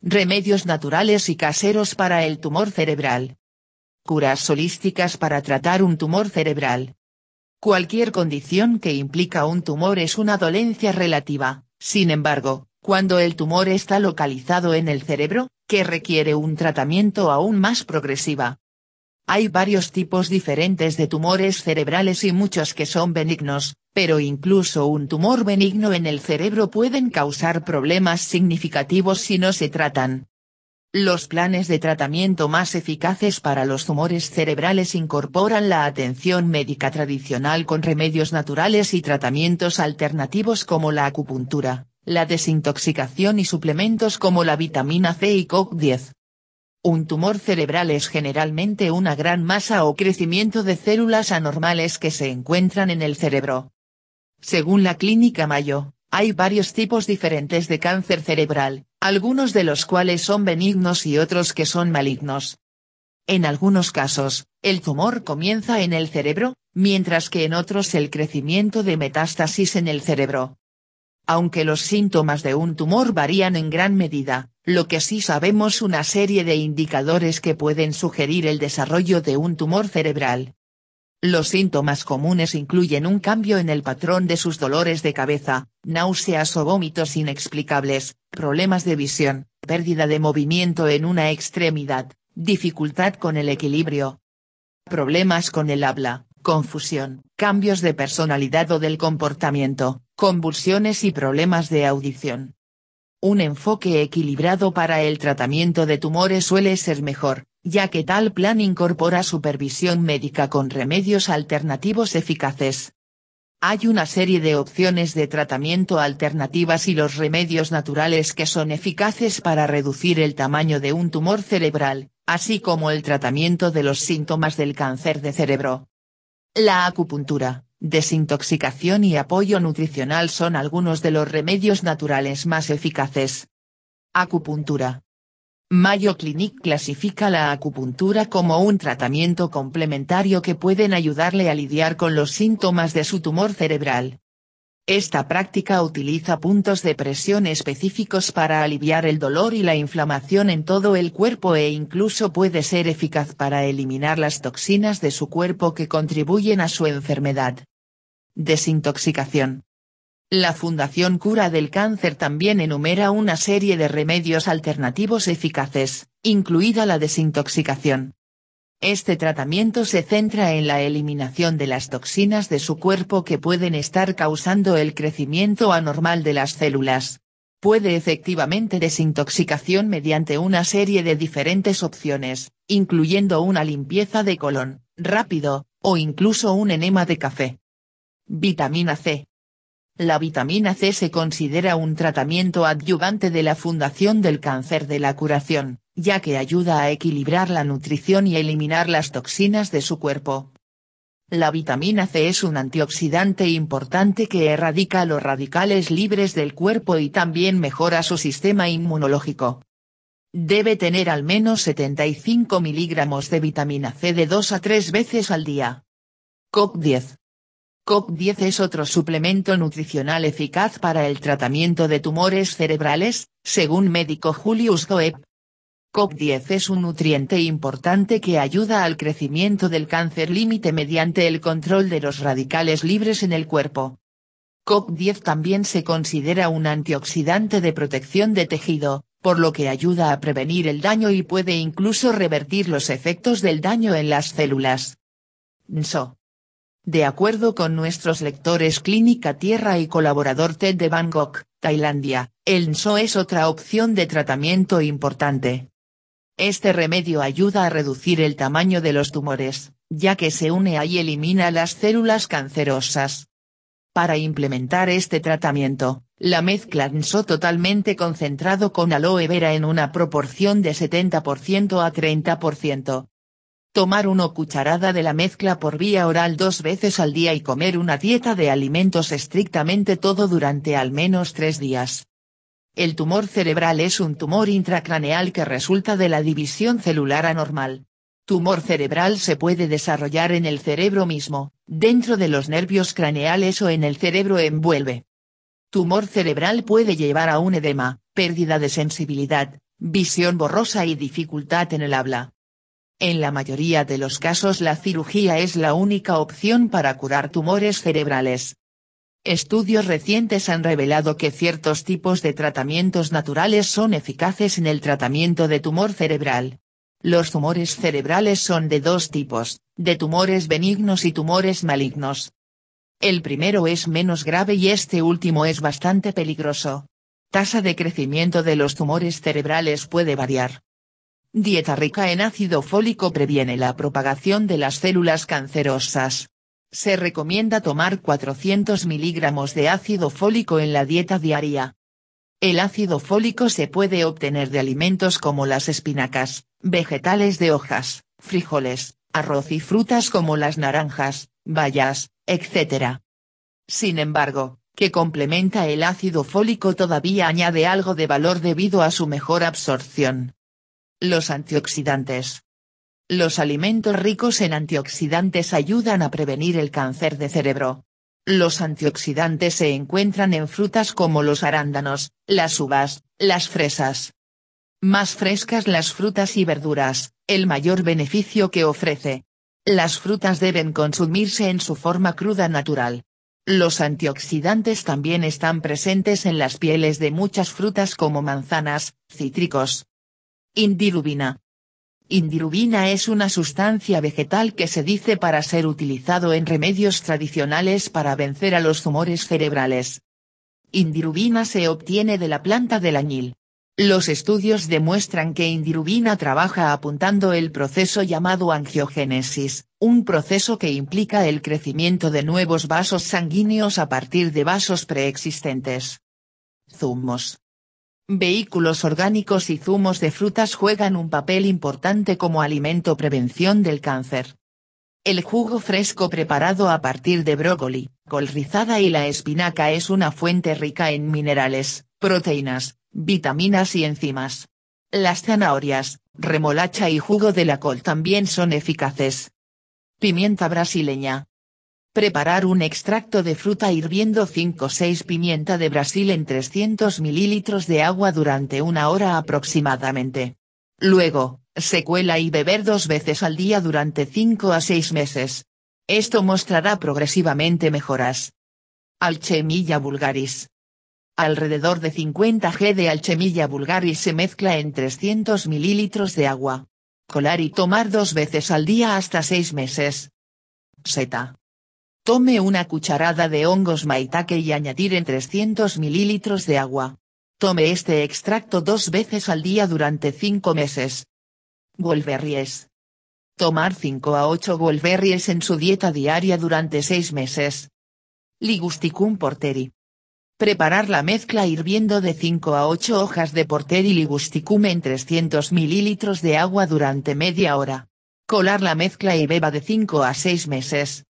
Remedios naturales y caseros para el tumor cerebral. Curas holísticas para tratar un tumor cerebral. Cualquier condición que implica un tumor es una dolencia relativa, sin embargo, cuando el tumor está localizado en el cerebro, que requiere un tratamiento aún más progresiva, hay varios tipos diferentes de tumores cerebrales y muchos que son benignos, pero incluso un tumor benigno en el cerebro pueden causar problemas significativos si no se tratan. Los planes de tratamiento más eficaces para los tumores cerebrales incorporan la atención médica tradicional con remedios naturales y tratamientos alternativos como la acupuntura, la desintoxicación y suplementos como la vitamina C y COQ10. Un tumor cerebral es generalmente una gran masa o crecimiento de células anormales que se encuentran en el cerebro. Según la Clínica Mayo, hay varios tipos diferentes de cáncer cerebral, algunos de los cuales son benignos y otros que son malignos. En algunos casos, el tumor comienza en el cerebro, mientras que en otros el crecimiento de metástasis en el cerebro. Aunque los síntomas de un tumor varían en gran medida, lo que sí sabemos una serie de indicadores que pueden sugerir el desarrollo de un tumor cerebral. Los síntomas comunes incluyen un cambio en el patrón de sus dolores de cabeza, náuseas o vómitos inexplicables, problemas de visión, pérdida de movimiento en una extremidad, dificultad con el equilibrio, problemas con el habla, confusión, cambios de personalidad o del comportamiento, convulsiones y problemas de audición. Un enfoque equilibrado para el tratamiento de tumores suele ser mejor, ya que tal plan incorpora supervisión médica con remedios alternativos eficaces. Hay una serie de opciones de tratamiento alternativas y los remedios naturales que son eficaces para reducir el tamaño de un tumor cerebral, así como el tratamiento de los síntomas del cáncer de cerebro. La acupuntura desintoxicación y apoyo nutricional son algunos de los remedios naturales más eficaces. Acupuntura. Mayo Clinic clasifica la acupuntura como un tratamiento complementario que pueden ayudarle a lidiar con los síntomas de su tumor cerebral. Esta práctica utiliza puntos de presión específicos para aliviar el dolor y la inflamación en todo el cuerpo e incluso puede ser eficaz para eliminar las toxinas de su cuerpo que contribuyen a su enfermedad. Desintoxicación. La Fundación Cura del Cáncer también enumera una serie de remedios alternativos eficaces, incluida la desintoxicación. Este tratamiento se centra en la eliminación de las toxinas de su cuerpo que pueden estar causando el crecimiento anormal de las células. Puede efectivamente desintoxicación mediante una serie de diferentes opciones, incluyendo una limpieza de colon, rápido, o incluso un enema de café. Vitamina C. La vitamina C se considera un tratamiento adyuvante de la fundación del cáncer de la curación, ya que ayuda a equilibrar la nutrición y eliminar las toxinas de su cuerpo. La vitamina C es un antioxidante importante que erradica los radicales libres del cuerpo y también mejora su sistema inmunológico. Debe tener al menos 75 miligramos de vitamina C de 2 a 3 veces al día. COP10. COP10 es otro suplemento nutricional eficaz para el tratamiento de tumores cerebrales, según médico Julius Goebb. COP10 es un nutriente importante que ayuda al crecimiento del cáncer límite mediante el control de los radicales libres en el cuerpo. COP10 también se considera un antioxidante de protección de tejido, por lo que ayuda a prevenir el daño y puede incluso revertir los efectos del daño en las células. NSO. De acuerdo con nuestros lectores Clínica Tierra y colaborador TED de Bangkok, Tailandia, el NSO es otra opción de tratamiento importante, este remedio ayuda a reducir el tamaño de los tumores, ya que se une a y elimina las células cancerosas. Para implementar este tratamiento, la mezcla NSO totalmente concentrado con aloe vera en una proporción de 70% a 30%. Tomar una cucharada de la mezcla por vía oral dos veces al día y comer una dieta de alimentos estrictamente todo durante al menos tres días. El tumor cerebral es un tumor intracraneal que resulta de la división celular anormal. Tumor cerebral se puede desarrollar en el cerebro mismo, dentro de los nervios craneales o en el cerebro envuelve. Tumor cerebral puede llevar a un edema, pérdida de sensibilidad, visión borrosa y dificultad en el habla. En la mayoría de los casos la cirugía es la única opción para curar tumores cerebrales. Estudios recientes han revelado que ciertos tipos de tratamientos naturales son eficaces en el tratamiento de tumor cerebral. Los tumores cerebrales son de dos tipos, de tumores benignos y tumores malignos. El primero es menos grave y este último es bastante peligroso. Tasa de crecimiento de los tumores cerebrales puede variar. Dieta rica en ácido fólico previene la propagación de las células cancerosas se recomienda tomar 400 miligramos de ácido fólico en la dieta diaria. El ácido fólico se puede obtener de alimentos como las espinacas, vegetales de hojas, frijoles, arroz y frutas como las naranjas, bayas, etc. Sin embargo, que complementa el ácido fólico todavía añade algo de valor debido a su mejor absorción. Los antioxidantes. Los alimentos ricos en antioxidantes ayudan a prevenir el cáncer de cerebro. Los antioxidantes se encuentran en frutas como los arándanos, las uvas, las fresas. Más frescas las frutas y verduras, el mayor beneficio que ofrece. Las frutas deben consumirse en su forma cruda natural. Los antioxidantes también están presentes en las pieles de muchas frutas como manzanas, cítricos. Indirubina, Indirubina es una sustancia vegetal que se dice para ser utilizado en remedios tradicionales para vencer a los tumores cerebrales. Indirubina se obtiene de la planta del añil. Los estudios demuestran que indirubina trabaja apuntando el proceso llamado angiogénesis, un proceso que implica el crecimiento de nuevos vasos sanguíneos a partir de vasos preexistentes. Zumos. Vehículos orgánicos y zumos de frutas juegan un papel importante como alimento prevención del cáncer. El jugo fresco preparado a partir de brócoli, col rizada y la espinaca es una fuente rica en minerales, proteínas, vitaminas y enzimas. Las zanahorias, remolacha y jugo de la col también son eficaces. Pimienta brasileña, Preparar un extracto de fruta hirviendo 5-6 pimienta de Brasil en 300 mililitros de agua durante una hora aproximadamente. Luego, secuela y beber dos veces al día durante 5 a 6 meses. Esto mostrará progresivamente mejoras. Alchemilla vulgaris. Alrededor de 50 g de alchemilla vulgaris se mezcla en 300 mililitros de agua. Colar y tomar dos veces al día hasta 6 meses. Z. Tome una cucharada de hongos maitake y añadir en 300 mililitros de agua. Tome este extracto dos veces al día durante cinco meses. Wolverries. Tomar 5 a 8 wolverries en su dieta diaria durante seis meses. Ligusticum porteri. Preparar la mezcla hirviendo de 5 a 8 hojas de porteri ligusticum en 300 mililitros de agua durante media hora. Colar la mezcla y beba de 5 a 6 meses.